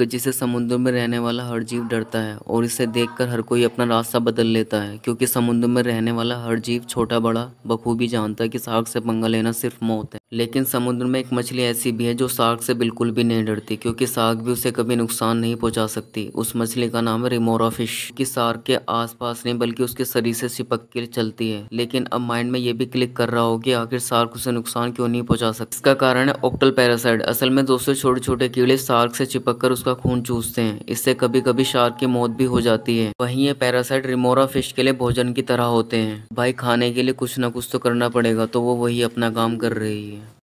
कि जिसे समुद्र में रहने वाला हर जीव डरता है और इसे देखकर हर कोई अपना रास्ता बदल लेता है क्योंकि समुद्र में रहने वाला हर जीव छोटा बड़ा बखूबी जानता है कि साग से पंगा लेना सिर्फ मौत है लेकिन समुद्र में एक मछली ऐसी भी है जो साग से बिल्कुल भी नहीं डरती क्योंकि साग भी उसे कभी नुकसान नहीं पहुंचा सकती उस मछली का नाम है रिमोरा फिश की साग के आसपास नहीं बल्कि उसके शरीर से चिपक के चलती है लेकिन अब माइंड में ये भी क्लिक कर रहा हो कि आखिर सार्क उसे नुकसान क्यों नहीं पहुंचा सकता इसका कारण है ऑक्टल पैरासाइड असल में दोस्तों छोटे छोटे कीड़े सार्क से चिपक कर उसका उसका खून चूसते हैं इससे कभी कभी शार्क की मौत भी हो जाती है वहीं ये पैरासाइट रिमोरा फिश के लिए भोजन की तरह होते हैं भाई खाने के लिए कुछ ना कुछ तो करना पड़ेगा तो वो वही अपना काम कर रही है